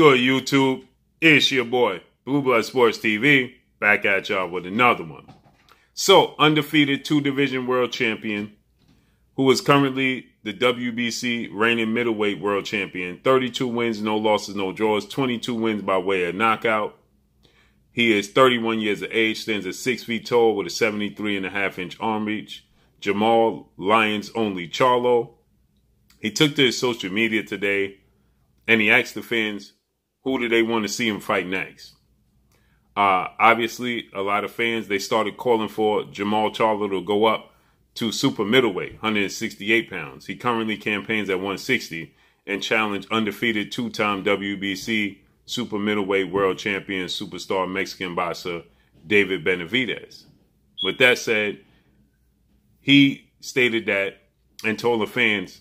good, YouTube? It's your boy, Blue Blood Sports TV, back at y'all with another one. So, undefeated two division world champion, who is currently the WBC reigning middleweight world champion. 32 wins, no losses, no draws, 22 wins by way of knockout. He is 31 years of age, stands at 6 feet tall with a 73 and a half inch arm reach. Jamal Lions only Charlo. He took to his social media today and he asked the fans, who do they want to see him fight next? Uh, obviously, a lot of fans they started calling for Jamal Charlo to go up to super middleweight, 168 pounds. He currently campaigns at 160 and challenged undefeated two-time WBC super middleweight world champion superstar Mexican boxer David Benavidez. With that said, he stated that and told the fans,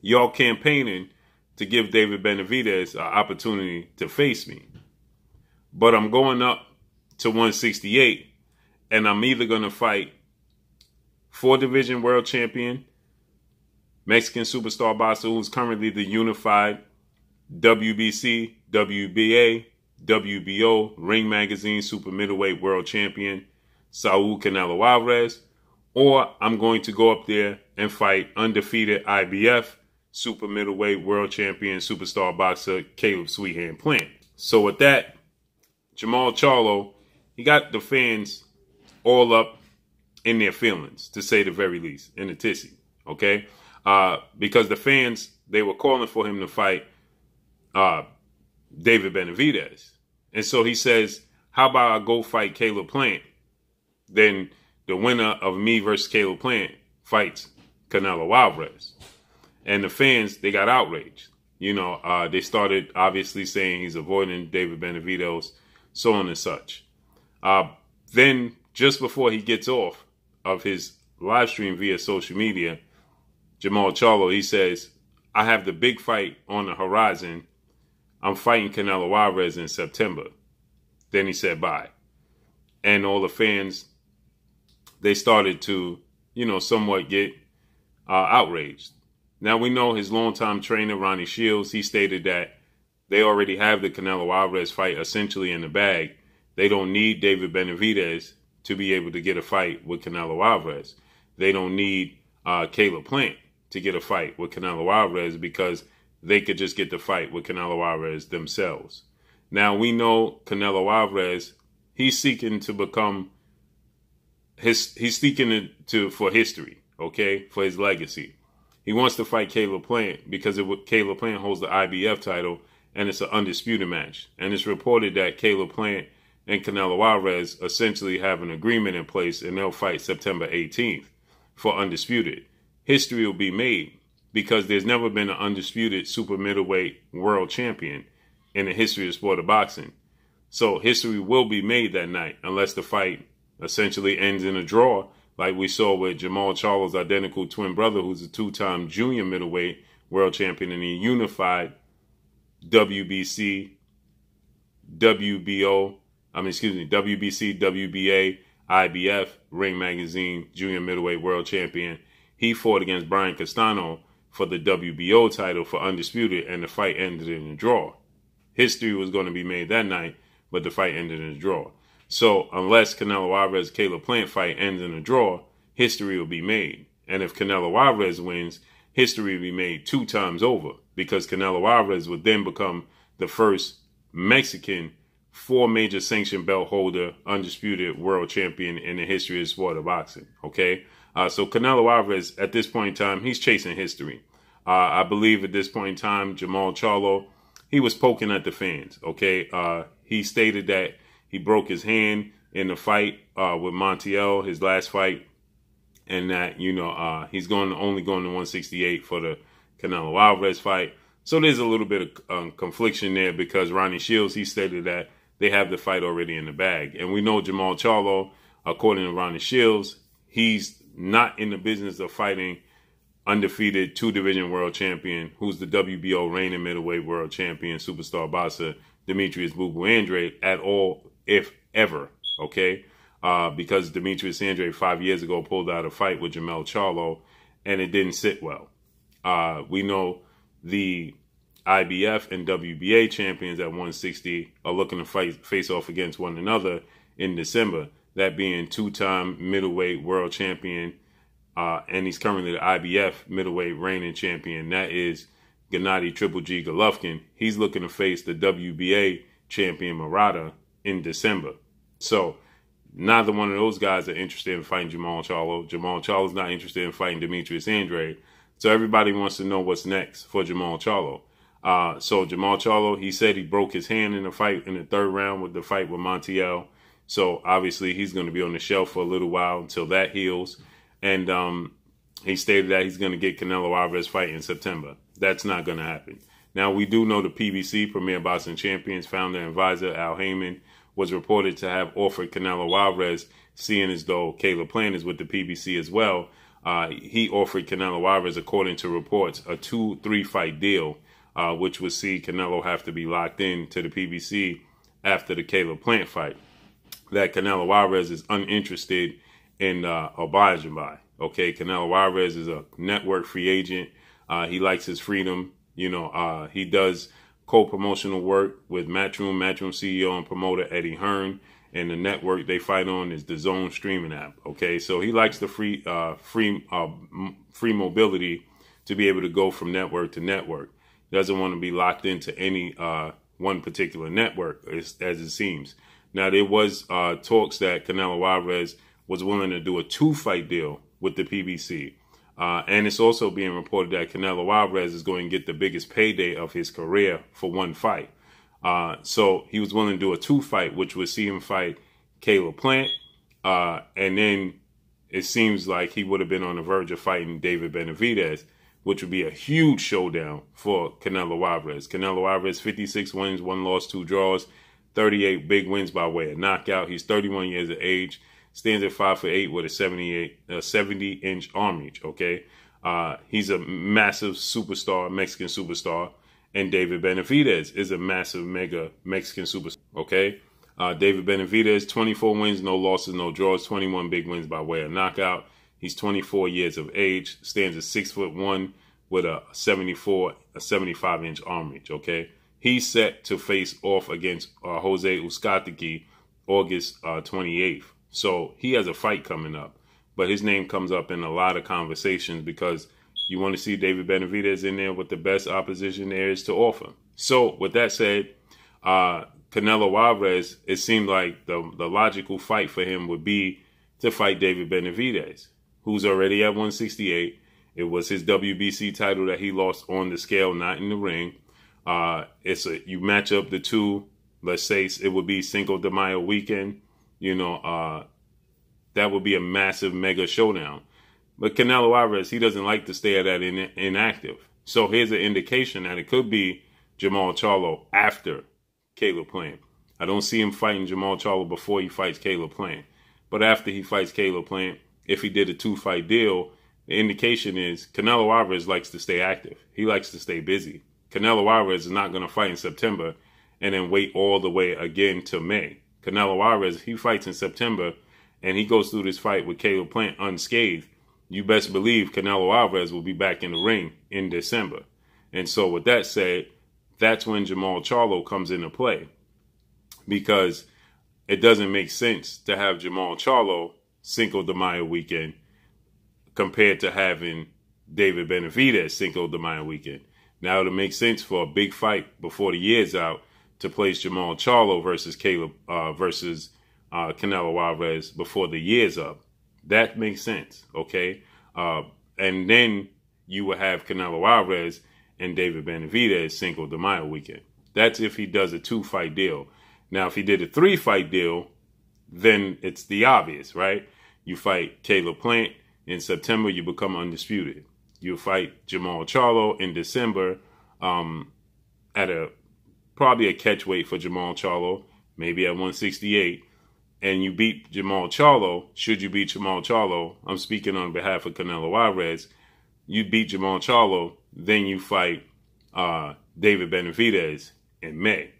y'all campaigning to give David Benavidez an opportunity to face me. But I'm going up to 168, and I'm either going to fight four division world champion, Mexican superstar boxer who's currently the unified WBC, WBA, WBO, Ring Magazine super middleweight world champion, Saul Canelo Alvarez, or I'm going to go up there and fight undefeated IBF super middleweight world champion superstar boxer Caleb Sweetham Plant. So with that, Jamal Charlo, he got the fans all up in their feelings, to say the very least, in the tissy. Okay, uh, because the fans they were calling for him to fight uh, David Benavidez, and so he says, "How about I go fight Caleb Plant? Then the winner of me versus Caleb Plant fights Canelo Alvarez." and the fans they got outraged. You know, uh, they started obviously saying he's avoiding David Benavides, so on and such. Uh, then just before he gets off of his live stream via social media, Jamal Charlo he says, "I have the big fight on the horizon. I'm fighting Canelo Alvarez in September." Then he said bye, and all the fans they started to you know somewhat get uh, outraged now we know his longtime trainer Ronnie Shields. He stated that they already have the Canelo Alvarez fight essentially in the bag. They don't need David Benavidez to be able to get a fight with Canelo Alvarez. They don't need uh, Caleb Plant to get a fight with Canelo Alvarez because they could just get the fight with Canelo Alvarez themselves. Now we know Canelo Alvarez. He's seeking to become his. He's seeking to for history. Okay, for his legacy. He wants to fight Caleb Plant because it, Caleb Plant holds the IBF title and it's an undisputed match. And it's reported that Caleb Plant and Canelo Alvarez essentially have an agreement in place and they'll fight September 18th for undisputed. History will be made because there's never been an undisputed super middleweight world champion in the history of the sport of boxing. So history will be made that night unless the fight essentially ends in a draw like we saw with Jamal Charles' identical twin brother, who's a two time junior middleweight world champion and he unified WBC, WBO, I mean, excuse me, WBC, WBA, IBF, Ring Magazine, junior middleweight world champion. He fought against Brian Castano for the WBO title for Undisputed, and the fight ended in a draw. History was going to be made that night, but the fight ended in a draw. So unless Canelo Alvarez Caleb Plant fight ends in a draw, history will be made. And if Canelo Alvarez wins, history will be made two times over because Canelo Alvarez would then become the first Mexican four major sanction belt holder, undisputed world champion in the history of sport of boxing. Okay. Uh, so Canelo Alvarez at this point in time, he's chasing history. Uh, I believe at this point in time, Jamal Charlo, he was poking at the fans. Okay. Uh, he stated that he broke his hand in the fight uh, with Montiel, his last fight, and that you know uh, he's going to only going to 168 for the Canelo Alvarez fight. So there's a little bit of um, confliction there because Ronnie Shields he stated that they have the fight already in the bag, and we know Jamal Charlo, according to Ronnie Shields, he's not in the business of fighting undefeated two division world champion, who's the WBO reigning middleweight world champion, superstar boxer Demetrius Bubu Andre at all if ever. Okay. Uh, because Demetrius Andre five years ago pulled out a fight with Jamel Charlo and it didn't sit well. Uh, we know the IBF and WBA champions at 160 are looking to fight face off against one another in December. That being two-time middleweight world champion, uh, and he's currently the IBF middleweight reigning champion. That is Gennady Triple G Golovkin. He's looking to face the WBA champion Murata in December. So neither one of those guys are interested in fighting Jamal Charlo. Jamal Charlo's not interested in fighting Demetrius Andre. So everybody wants to know what's next for Jamal Charlo. Uh, so Jamal Charlo, he said he broke his hand in the fight in the third round with the fight with Montiel. So obviously he's going to be on the shelf for a little while until that heals. And um, he stated that he's going to get Canelo Alvarez fight in September. That's not going to happen. Now, we do know the PBC, Premier Boxing Champions, founder and advisor Al Heyman, was reported to have offered Canelo Alvarez, seeing as though Caleb Plant is with the PBC as well. Uh, he offered Canelo Alvarez, according to reports, a two, three fight deal, uh, which would see Canelo have to be locked in to the PBC after the Caleb Plant fight. That Canelo Alvarez is uninterested in uh, by. Okay, Canelo Alvarez is a network free agent. Uh, he likes his freedom. You know, uh, he does co-promotional work with Matchroom, Matchroom CEO and promoter Eddie Hearn, and the network they fight on is the Zone streaming app. Okay, so he likes the free, uh, free, uh, free mobility to be able to go from network to network. Doesn't want to be locked into any uh, one particular network, as, as, it seems. Now there was uh, talks that Canelo Alvarez was willing to do a two-fight deal with the PBC. Uh, and it's also being reported that Canelo Alvarez is going to get the biggest payday of his career for one fight. Uh, so he was willing to do a two fight, which would see him fight Caleb Plant. Uh, and then it seems like he would have been on the verge of fighting David Benavidez, which would be a huge showdown for Canelo Alvarez. Canelo Alvarez, 56 wins, one loss, two draws, 38 big wins by way of knockout. He's 31 years of age stands at five foot eight with a 78, a 70 inch arm reach. Okay. Uh, he's a massive superstar, Mexican superstar. And David Benavidez is a massive mega Mexican superstar. Okay. Uh, David Benavidez, 24 wins, no losses, no draws, 21 big wins by way of knockout. He's 24 years of age, stands at six foot one with a 74, a 75 inch arm reach. Okay. He's set to face off against uh, Jose Uskatiki August uh, 28th. So he has a fight coming up, but his name comes up in a lot of conversations because you want to see David Benavidez in there with the best opposition there is to offer. So with that said, uh, Canelo Alvarez, it seemed like the the logical fight for him would be to fight David Benavidez, who's already at 168. It was his WBC title that he lost on the scale, not in the ring. Uh, it's a you match up the two. Let's say it would be Cinco de Mayo weekend. You know, uh, that would be a massive mega showdown. But Canelo Alvarez, he doesn't like to stay at that in- inactive. So here's an indication that it could be Jamal Charlo after Caleb Plant. I don't see him fighting Jamal Charlo before he fights Caleb Plant. But after he fights Caleb Plant, if he did a two fight deal, the indication is Canelo Alvarez likes to stay active. He likes to stay busy. Canelo Alvarez is not going to fight in September and then wait all the way again to May. Canelo Alvarez, he fights in September and he goes through this fight with Caleb Plant unscathed, you best believe Canelo Alvarez will be back in the ring in December. And so, with that said, that's when Jamal Charlo comes into play because it doesn't make sense to have Jamal Charlo Cinco de Mayo weekend compared to having David Benavidez Cinco de Mayo weekend. Now, it'll make sense for a big fight before the year's out to place Jamal Charlo versus Caleb uh, versus uh, Canelo Alvarez before the year's up. That makes sense, okay? Uh, and then you will have Canelo Alvarez and David Benavidez single the Mayo weekend. That's if he does a two-fight deal. Now, if he did a three-fight deal, then it's the obvious, right? You fight Caleb Plant in September, you become undisputed. You fight Jamal Charlo in December um, at a probably a catch weight for Jamal Charlo, maybe at 168. And you beat Jamal Charlo, should you beat Jamal Charlo, I'm speaking on behalf of Canelo Alvarez, you beat Jamal Charlo, then you fight uh, David Benavidez in May.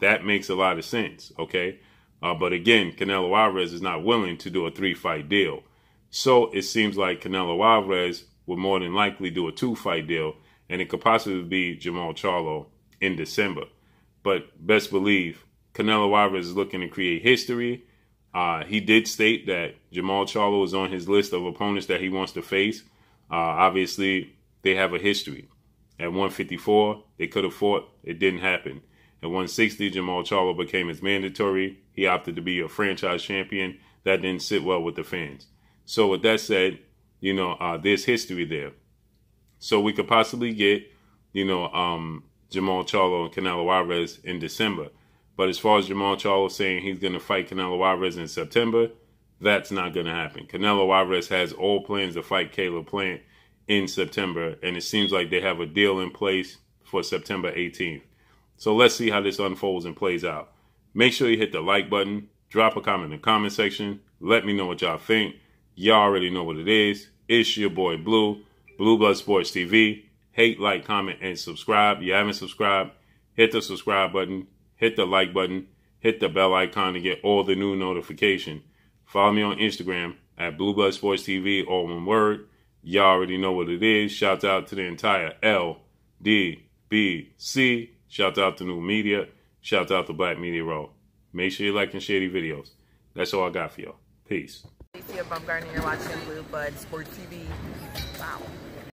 That makes a lot of sense, okay? Uh, but again, Canelo Alvarez is not willing to do a three fight deal. So it seems like Canelo Alvarez would more than likely do a two fight deal, and it could possibly be Jamal Charlo in December. But best believe Canelo Alvarez is looking to create history. Uh, he did state that Jamal Charlo is on his list of opponents that he wants to face. Uh, obviously, they have a history. At 154, they could have fought. It didn't happen. At 160, Jamal Charlo became his mandatory. He opted to be a franchise champion. That didn't sit well with the fans. So with that said, you know, uh, there's history there. So we could possibly get, you know, um, Jamal Charlo and Canelo Alvarez in December. But as far as Jamal Charlo saying he's going to fight Canelo Alvarez in September, that's not going to happen. Canelo Alvarez has all plans to fight Caleb Plant in September, and it seems like they have a deal in place for September 18th. So let's see how this unfolds and plays out. Make sure you hit the like button, drop a comment in the comment section, let me know what y'all think. Y'all already know what it is. It's your boy Blue, Blue Blood Sports TV hate, like, comment, and subscribe. If you haven't subscribed, hit the subscribe button, hit the like button, hit the bell icon to get all the new notification. Follow me on Instagram at Blue Blood Sports TV, all one word. Y'all already know what it is. Shout out to the entire LDBC. Shout out to New Media. Shout out to Black Media Row. Make sure you like and share these videos. That's all I got for y'all. Peace. Alicia Bumgarner, you're watching Blue Sports TV. Wow.